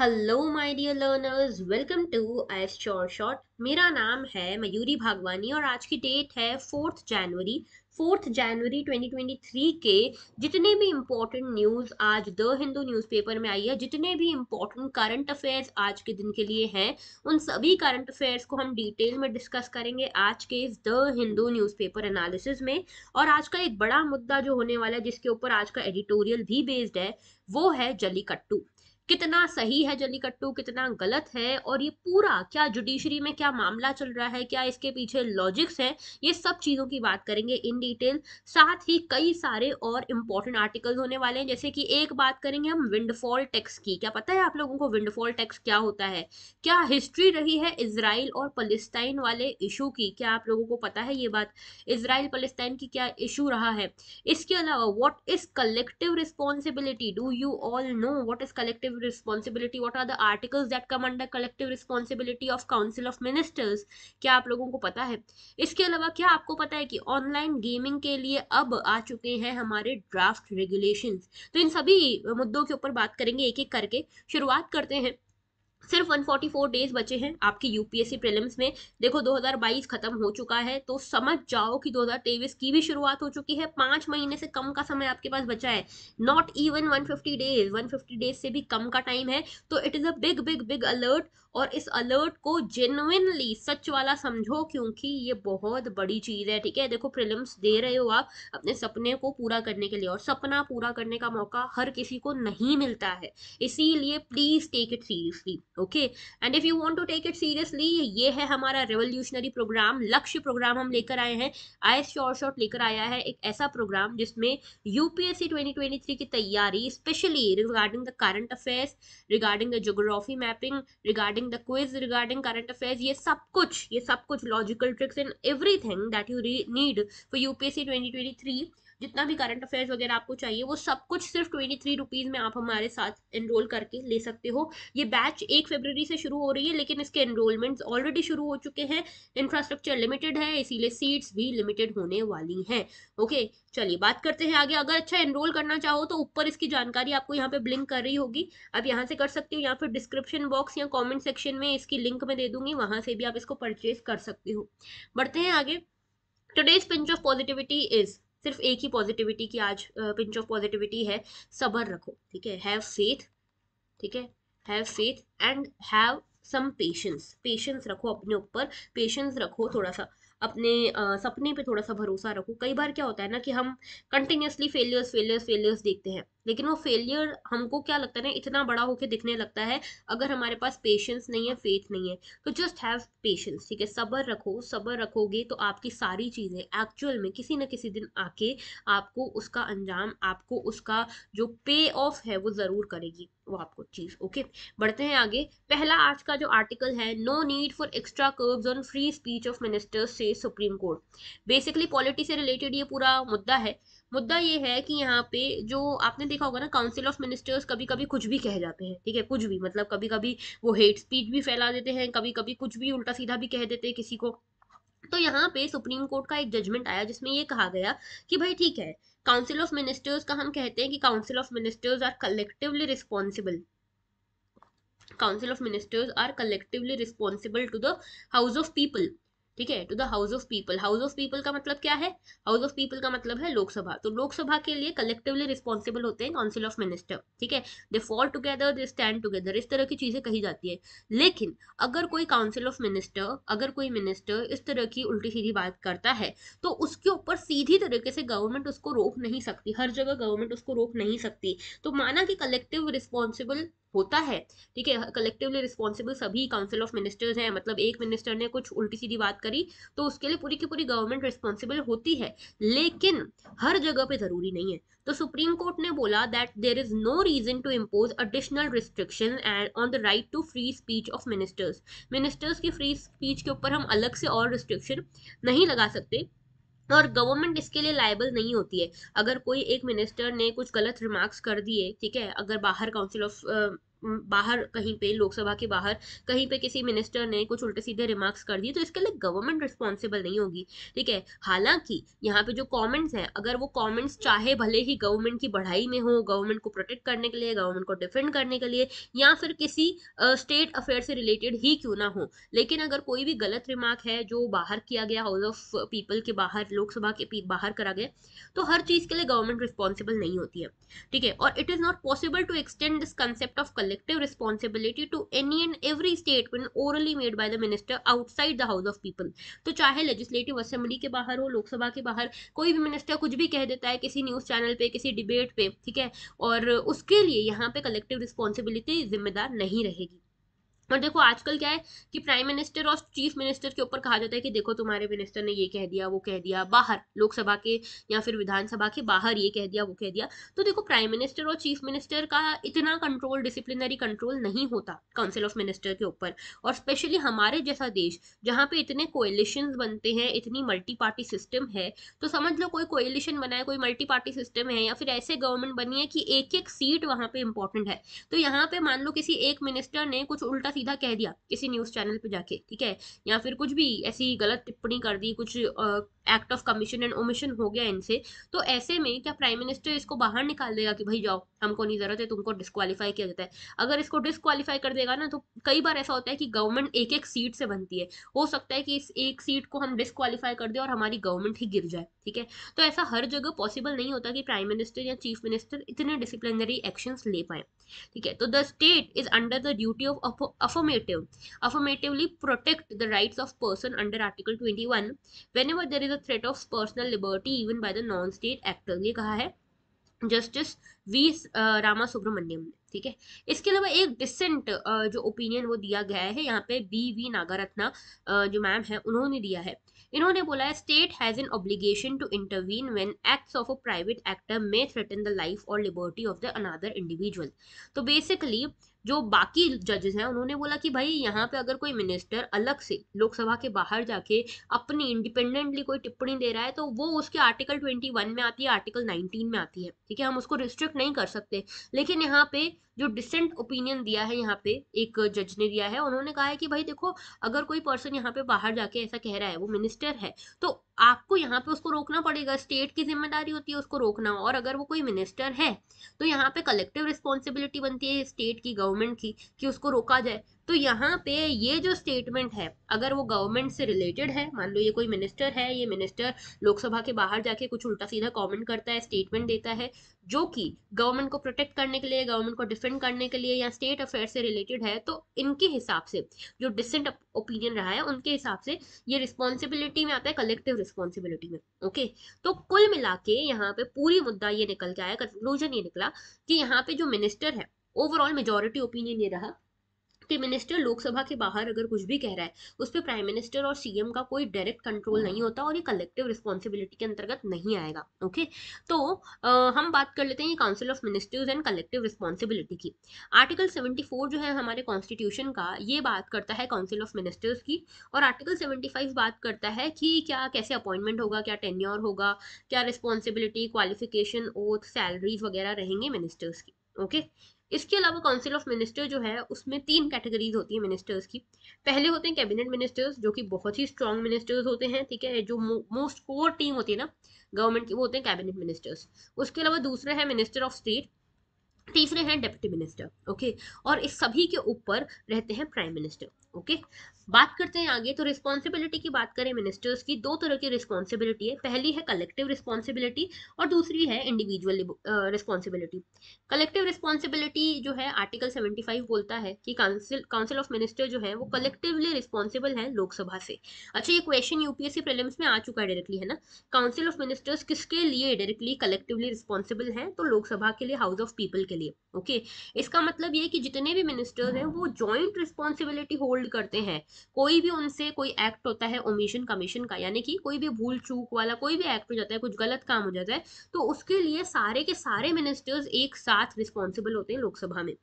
Hello my dear learners welcome to आई चोर short मेरा नाम है मयूरी भागवानी और आज की डेट है फोर्थ जनवरी फोर्थ जनवरी 2023 के जितने भी इम्पोर्टेंट न्यूज़ आज द हिंदू न्यूज़पेपर में आई है जितने भी इम्पोर्टेंट करंट अफेयर्स आज के दिन के लिए हैं उन सभी करंट अफेयर्स को हम डिटेल में डिस्कस करेंगे आज के इस द हिंदू न्यूज़पेपर एनालिसिस में और आज का एक बड़ा मुद्दा जो होने वाला है जिसके ऊपर आज का एडिटोरियल भी बेस्ड है वो है जलीकट्टू कितना सही है जलीकट्टू कितना गलत है और ये पूरा क्या जुडिशरी में क्या मामला चल रहा है क्या इसके पीछे लॉजिक्स हैं ये सब चीज़ों की बात करेंगे इन डिटेल साथ ही कई सारे और इंपॉर्टेंट आर्टिकल्स होने वाले हैं जैसे कि एक बात करेंगे हम विंडफॉल टैक्स की क्या पता है आप लोगों को विंडफॉल टैक्स क्या होता है क्या हिस्ट्री रही है इसराइल और पलिस्ताइन वाले इशू की क्या आप लोगों को पता है ये बात इसराइल पलिस्ताइन की क्या इशू रहा है इसके अलावा what is collective responsibility do you all know what is collective collective responsibility what are the articles that come under collective responsibility of council of ministers kya aap logon ko pata hai iske alawa kya aapko pata hai ki online gaming ke liye ab aa chuke hain hamare draft regulations to in sabhi muddon ke upar baat karenge ek ek karke shuruaat karte hain सिर्फ 144 days बचे हैं आपकी UPSC prelims में देखो 2022 खत्म हो चुका है तो समझ जाओ कि 2023 की भी शुरुआत हो चुकी है पांच महीने से कम का समय आपके पास बचा है नॉट इवन 150 डेज 150 डेज से भी कम का टाइम है तो it is a big big big alert और इस अलर्ट को जेनुनली सच वाला समझो क्योंकि ये बहुत बड़ी चीज़ है ठीक है देखो प्रिलिम्स दे रहे हो आप अपने सपने को पूरा करने के लिए और सपना पूरा करने का मौका हर किसी को नहीं मिलता है इसीलिए please take it seriously okay and if you want to take it seriously ये है हमारा रेवोल्यूशनरी प्रोग्राम लक्ष्य प्रोग्राम हम लेकर आए हैं आई शॉर्ट शॉर्ट लेकर आया है एक ऐसा प्रोग्राम जिसमें यूपीएससी ट्वेंटी की तैयारी specially regarding the current affairs regarding the geography mapping regarding regarding the quiz regarding current affairs ये सब कुछ ये सब कुछ logical tricks in everything that you need for UPSC three जितना भी करंट अफेयर्स वगैरह आपको चाहिए वो सब कुछ सिर्फ ट्वेंटी थ्री रुपीज़ में आप हमारे साथ एनरोल करके ले सकते हो ये बैच एक फेबररी से शुरू हो रही है लेकिन इसके एनरोलमेंट ऑलरेडी शुरू हो चुके हैं इंफ्रास्ट्रक्चर लिमिटेड है इसीलिए सीट्स भी लिमिटेड होने वाली हैं ओके चलिए बात करते हैं आगे अगर अच्छा एनरोल करना चाहो तो ऊपर इसकी जानकारी आपको यहाँ पे ब्लिंक कर रही होगी आप यहाँ से कर सकते हो या फिर डिस्क्रिप्शन बॉक्स या कॉमेंट सेक्शन में इसकी लिंक में दे दूंगी वहाँ से भी आप इसको परचेज कर सकते हो बढ़ते हैं आगे today's pinch of positivity is सिर्फ एक ही पॉजिटिविटी की आज पिंच ऑफ पॉजिटिविटी है सबर रखो ठीक है हैव फेथ ठीक है have faith and have some patience patience रखो अपने ऊपर पेशेंस रखो थोड़ा सा अपने आ, सपने पे थोड़ा सा भरोसा रखो कई बार क्या होता है ना कि हम कंटिन्यूसली फेलियर्स फेलियर्स फेलियर्स देखते हैं लेकिन वो फेलियर हमको क्या लगता है ना इतना बड़ा होके दिखने लगता है अगर हमारे पास पेशेंस नहीं है फेथ नहीं है तो जस्ट हैव पेशेंस ठीक है सबर रखो सबर रखोगे तो आपकी सारी चीज़ें एक्चुअल में किसी न किसी दिन आके आपको उसका अंजाम आपको उसका जो पे ऑफ है वो ज़रूर करेगी वो आपको चीज़ ओके बढ़ते हैं आगे पहला आज का जो आर्टिकल है no need for extra curbs on free speech of ministers से सुप्रीम कोर्ट बेसिकली पॉलिटी से रिलेटेड ये पूरा मुद्दा है मुद्दा ये है कि यहाँ पे जो आपने देखा होगा ना काउंसिल ऑफ मिनिस्टर्स कभी कभी कुछ भी कह जाते हैं ठीक है कुछ भी मतलब कभी कभी वो हेट स्पीच भी फैला देते हैं कभी कभी कुछ भी उल्टा सीधा भी कह देते हैं किसी को तो यहाँ पे सुप्रीम कोर्ट का एक जजमेंट आया जिसमें ये कहा गया कि भाई ठीक है काउंसिल ऑफ मिनिस्टर्स का हम कहते हैं कि council of ministers are collectively responsible council of ministers are collectively responsible to the house of people ठीक है to the house of people house of people का मतलब क्या है हाउस ऑफ पीपल का मतलब है लोकसभा तो लोकसभा के लिए कलेक्टिवली रिस्पॉन्सिबल होते हैं काउंसिल ऑफ मिनिस्टर ठीक है they fall together they stand together इस तरह की चीजें कही जाती है लेकिन अगर कोई काउंसिल ऑफ मिनिस्टर अगर कोई मिनिस्टर इस तरह की उल्टी सीधी बात करता है तो उसके ऊपर सीधी तरीके से गवर्नमेंट उसको रोक नहीं सकती हर जगह गवर्नमेंट उसको रोक नहीं सकती तो माना कि कलेक्टिव रिस्पॉन्सिबल होता है ठीक है कलेक्टिवली रिस्पॉन्सिबल सभी काउंसिल ऑफ मिनिस्टर्स हैं मतलब एक मिनिस्टर ने कुछ उल्टी सीधी बात करी तो उसके लिए पूरी की पूरी गवर्नमेंट रिस्पॉन्सिबल होती है लेकिन हर जगह पे ज़रूरी नहीं है तो सुप्रीम कोर्ट ने बोला that there is no reason to impose additional restriction and on the right to free speech of ministers ministers की फ्री स्पीच के ऊपर हम अलग से और रिस्ट्रिक्शन नहीं लगा सकते तो और गवर्नमेंट इसके लिए लाइबल नहीं होती है अगर कोई एक मिनिस्टर ने कुछ गलत रिमार्क्स कर दिए ठीक है अगर बाहर काउंसिल ऑफ बाहर कहीं पे लोकसभा के बाहर कहीं पे किसी मिनिस्टर ने कुछ उल्टे सीधे रिमार्क्स कर दिए तो इसके लिए गवर्नमेंट रिस्पॉन्सिबल नहीं होगी ठीक है हालांकि यहाँ पे जो कॉमेंट्स हैं अगर वो कॉमेंट्स चाहे भले ही गवर्नमेंट की बढ़ाई में हो गवर्नमेंट को प्रोटेक्ट करने के लिए गवर्नमेंट को डिफेंड करने के लिए या फिर किसी स्टेट uh, अफेयर से रिलेटेड ही क्यों ना हो लेकिन अगर कोई भी गलत रिमार्क है जो बाहर किया गया हाउस ऑफ पीपल के बाहर लोकसभा के बाहर करा गया तो हर चीज़ के लिए गवर्नमेंट रिस्पॉन्सिबल नहीं होती है ठीक है और it is not possible to extend this concept of collect collective responsibility to any and every statement orally made by the minister outside the house of people तो चाहे लेजिस्लेटिव असेंबली के बाहर हो लोकसभा के बाहर कोई भी मिनिस्टर कुछ भी कह देता है किसी न्यूज़ चैनल पे किसी डिबेट पे ठीक है और उसके लिए यहाँ पे कलेक्टिव रिस्पॉन्सिबिलिटी जिम्मेदार नहीं रहेगी और देखो आजकल क्या है कि प्राइम मिनिस्टर और चीफ मिनिस्टर के ऊपर कहा जाता है कि देखो तुम्हारे मिनिस्टर ने ये कह दिया वो कह दिया बाहर लोकसभा के या फिर विधानसभा के बाहर ये कह दिया वो कह दिया तो देखो प्राइम मिनिस्टर और चीफ मिनिस्टर का इतना कंट्रोल डिसिप्लिनरी कंट्रोल नहीं होता काउंसिल ऑफ मिनिस्टर के ऊपर और स्पेशली हमारे जैसा देश जहाँ पे इतने कोएलिशन बनते हैं इतनी मल्टी पार्टी सिस्टम है तो समझ लो कोई कोएलिशन बना है कोई मल्टी पार्टी सिस्टम है या फिर ऐसे गवर्नमेंट बनी है कि एक एक सीट वहाँ पे इंपॉर्टेंट है तो यहाँ पे मान लो किसी एक मिनिस्टर ने कुछ उल्टा सीधा कह दिया किसी न्यूज़ चैनल पे जाके ठीक है या फिर कुछ भी ऐसी गलत टिप्पणी कर दी कुछ act of commission and omission हो गया इनसे तो ऐसे में क्या प्राइम मिनिस्टर इसको बाहर निकाल देगा कि भाई जाओ हमको नहीं ज़रूरत है तुमको डिस्कवालीफाई किया जाता है अगर इसको डिस्कवालीफाई कर देगा ना तो कई बार ऐसा होता है कि गवर्नमेंट एक एक सीट से बनती है हो सकता है कि इस एक सीट को हम डिस्कवालीफाई कर दें और हमारी गवर्नमेंट ही गिर जाए ठीक है तो ऐसा हर जगह पॉसिबल नहीं होता कि प्राइम मिनिस्टर या चीफ मिनिस्टर इतने डिसिप्लिनरी एक्शन ले पाए ठीक है तो the state is under the duty of affirmative affirmatively protect the rights of person under article twenty one whenever there is the threat of personal liberty even by the non state actor ये कहा है justice V Rama Subramaniam ने ठीक है इसके अलावा एक decent uh, जो ओपिनियन वो दिया गया है यहाँ पे बी वी नागारत्ना जो मैम है उन्होंने दिया है इन्होंने बोला है state has an obligation to intervene when acts of a private actor may threaten the life और liberty of the another individual तो बेसिकली जो बाकी जजेस हैं उन्होंने बोला कि भाई यहाँ पे अगर कोई मिनिस्टर अलग से लोकसभा के बाहर जाके अपनी इंडिपेंडेंटली कोई टिप्पणी दे रहा है तो वो उसके आर्टिकल ट्वेंटी वन में आती है आर्टिकल नाइनटीन में आती है ठीक है हम उसको रिस्ट्रिक्ट नहीं कर सकते लेकिन यहाँ पे जो डिसेंट ओपिनियन दिया है यहाँ पे एक जज ने दिया है उन्होंने कहा है कि भाई देखो अगर कोई पर्सन यहाँ पे बाहर जाके ऐसा कह रहा है वो मिनिस्टर है तो आपको यहाँ पे उसको रोकना पड़ेगा स्टेट की जिम्मेदारी होती है उसको रोकना और अगर वो कोई मिनिस्टर है तो यहाँ पे कलेक्टिव रिस्पॉन्सिबिलिटी बनती है स्टेट की गवर्नमेंट की कि उसको रोका जाए तो यहाँ पे ये जो स्टेटमेंट है अगर वो गवर्नमेंट से रिलेटेड है मान लो ये कोई मिनिस्टर है ये मिनिस्टर लोकसभा के बाहर जाके कुछ उल्टा सीधा कमेंट करता है स्टेटमेंट देता है जो कि गवर्नमेंट को प्रोटेक्ट करने के लिए गवर्नमेंट को डिफेंड करने के लिए या स्टेट अफेयर से रिलेटेड है तो इनके हिसाब से जो डिसेंट ओपिनियन रहा है उनके हिसाब से ये रिस्पॉन्सिबिलिटी में आता है कलेक्टिव रिस्पॉन्सिबिलिटी में ओके तो कुल मिला के यहाँ पे पूरी मुद्दा ये निकल के आया कंक्लूजन ये निकला कि यहाँ पे जो मिनिस्टर है ओवरऑल मेजोरिटी ओपिनियन ये रहा कि मिनिस्टर लोकसभा के बाहर अगर कुछ भी कह रहा है उस पर प्राइम मिनिस्टर और सीएम का कोई डायरेक्ट हाँ। कंट्रोल नहीं होता और ये कलेक्टिव रिस्पॉन्सिबिलिटी के अंतर्गत नहीं आएगा ओके तो आ, हम बात कर लेते हैं council of ministers and collective responsibility की आर्टिकल 74 जो है हमारे कॉन्स्टिट्यूशन का ये बात करता है काउंसिल ऑफ मिनिस्टर्स की और आर्टिकल सेवेंटी बात करता है कि क्या कैसे अपॉइंटमेंट होगा क्या टेन्योर होगा क्या रिस्पॉन्सिबिलिटी क्वालिफिकेशन ओथ सैलरीज वगैरह रहेंगे मिनिस्टर्स की ओके okay? इसके अलावा काउंसिल ऑफ मिनिस्टर जो है उसमें तीन कैटेगरीज होती है मिनिस्टर्स की पहले होते हैं कैबिनेट मिनिस्टर्स जो कि बहुत ही स्ट्रॉन्ग मिनिस्टर्स होते हैं ठीक है जो मोस्ट कोर टीम होती है ना गवर्नमेंट की वो होते हैं कैबिनेट मिनिस्टर्स उसके अलावा दूसरा है मिनिस्टर ऑफ स्टेट तीसरे हैं डेप्टी मिनिस्टर ओके और इस सभी के ऊपर रहते हैं प्राइम मिनिस्टर ओके बात करते हैं आगे तो रिस्पॉन्सिबिलिटी की बात करें मिनिस्टर्स की दो तरह की रिस्पॉन्सिबिलिटी है पहली है कलेक्टिव रिस्पॉन्सिबिलिटी और दूसरी है इंडिविजुअल रिस्पॉन्सिबिलिटी कलेक्टिव रिस्पॉन्सिबिलिटी जो है आर्टिकल 75 बोलता है कि काउंसिल काउंसिल ऑफ मिनिस्टर जो है वो कलेक्टिवली रिस्पॉन्सिबल है लोकसभा से अच्छा ये क्वेश्चन यूपीएससी प्रिलिम्स में आ चुका है डायरेक्टली है ना काउंसिल ऑफ मिनिस्टर्स किसके लिए डायरेक्टली कलेक्टिवली रिस्पॉन्सिबल है तो लोकसभा के लिए हाउस ऑफ पीपल के लिए ओके इसका मतलब ये कि जितने भी मिनिस्टर्स हैं वो ज्वाइंट रिस्पॉन्सिबिलिटी होल्ड करते हैं कोई भी उनसे कोई एक्ट होता है ओमिशन कमीशन का यानी कि कोई भी भूल चूक वाला कोई भी एक्ट हो जाता है कुछ गलत काम हो जाता है तो उसके लिए सारे के सारे मिनिस्टर्स एक साथ रिस्पॉन्सिबल होते हैं लोकसभा में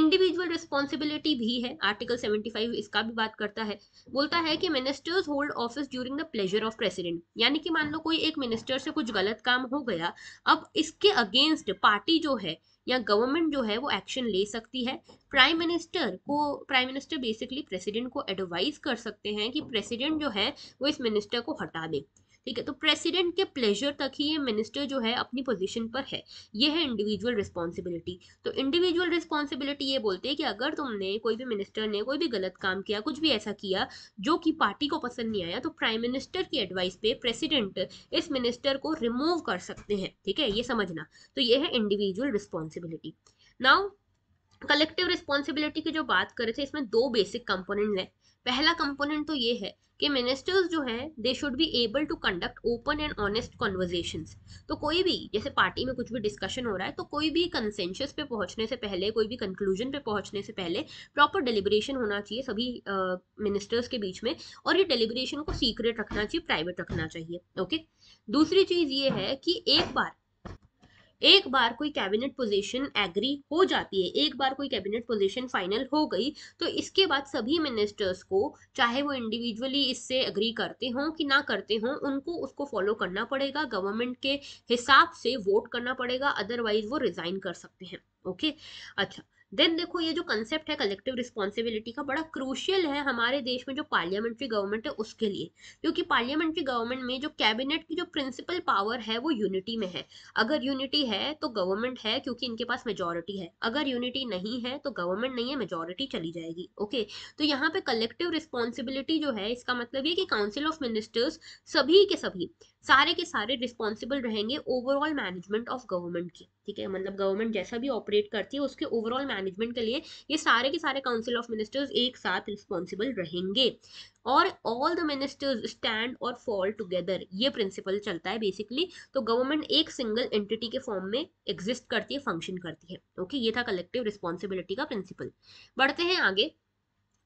इंडिविजुअल रिस्पॉन्सिबिलिटी भी है आर्टिकल 75 इसका भी बात करता है बोलता है कि ministers hold office during the pleasure of president यानी कि मान लो कोई एक मिनिस्टर से कुछ गलत काम हो गया अब इसके अगेंस्ट पार्टी जो है या गवर्नमेंट जो है वो एक्शन ले सकती है प्राइम मिनिस्टर को प्राइम मिनिस्टर बेसिकली प्रेसिडेंट को एडवाइज कर सकते हैं कि प्रेसिडेंट जो है वो इस मिनिस्टर को हटा दे ठीक है तो प्रेसिडेंट के प्लेजर तक ही ये मिनिस्टर जो है अपनी पोजीशन पर है ये है इंडिविजुअल रिस्पॉन्सिबिलिटी तो इंडिविजुअल रिस्पॉन्सिबिलिटी ये बोलते हैं कि अगर तुमने कोई भी मिनिस्टर ने कोई भी गलत काम किया कुछ भी ऐसा किया जो कि पार्टी को पसंद नहीं आया तो प्राइम मिनिस्टर की एडवाइस पे प्रेसिडेंट इस मिनिस्टर को रिमूव कर सकते हैं ठीक है ये समझना तो ये है individual responsibility now collective responsibility की जो बात करे थे इसमें दो बेसिक कंपोनेंट हैं पहला कंपोनेंट तो ये है कि मिनिस्टर्स जो हैं they should be able to conduct open and honest conversation तो कोई भी जैसे पार्टी में कुछ भी डिस्कशन हो रहा है तो कोई भी कंसेंशस पे पहुंचने से पहले कोई भी कंक्लूजन पे पहुंचने से पहले प्रॉपर डिलिब्रेशन होना चाहिए सभी मिनिस्टर्स uh, के बीच में और ये डिलिब्रेशन को सीक्रेट रखना चाहिए प्राइवेट रखना चाहिए ओके okay? दूसरी चीज़ ये है कि एक बार एक बार कोई कैबिनेट पोजीशन एग्री हो जाती है एक बार कोई कैबिनेट पोजीशन फाइनल हो गई तो इसके बाद सभी मिनिस्टर्स को चाहे वो इंडिविजुअली इससे एग्री करते हों कि ना करते हों उनको उसको फॉलो करना पड़ेगा गवर्नमेंट के हिसाब से वोट करना पड़ेगा अदरवाइज वो रिजाइन कर सकते हैं ओके अच्छा देन देखो ये जो कंसेप्ट है कलेक्टिव रिस्पॉन्सिबिलिटी का बड़ा क्रूशियल है हमारे देश में जो पार्लियामेंट्री गवर्नमेंट है उसके लिए क्योंकि पार्लियामेंट्री गवर्नमेंट में जो कैबिनेट की जो प्रिंसिपल पावर है वो यूनिटी में है अगर यूनिटी है तो गवर्नमेंट है क्योंकि इनके पास मेजोरिटी है अगर यूनिटी नहीं है तो गवर्नमेंट नहीं है मेजोरिटी चली जाएगी ओके तो यहाँ पे कलेक्टिव रिस्पॉन्सिबिलिटी जो है इसका मतलब ये कि काउंसिल ऑफ मिनिस्टर्स सभी के सभी सारे के सारे रिस्पॉन्सिबल रहेंगे ओवरऑल मैनेजमेंट ऑफ गवर्नमेंट की ठीक है मतलब गवर्नमेंट जैसा भी ऑपरेट करती है उसके ओवरऑल मैनेजमेंट के लिए ये सारे के सारे काउंसिल ऑफ मिनिस्टर्स एक साथ रिस्पॉन्सिबल रहेंगे और ऑल द मिनिस्टर्स स्टैंड और फॉल टुगेदर ये प्रिंसिपल चलता है बेसिकली तो गवर्नमेंट एक सिंगल एंटिटी के फॉर्म में एग्जिस्ट करती है फंक्शन करती है ओके ये था कलेक्टिव रिस्पॉन्सिबिलिटी का प्रिंसिपल बढ़ते हैं आगे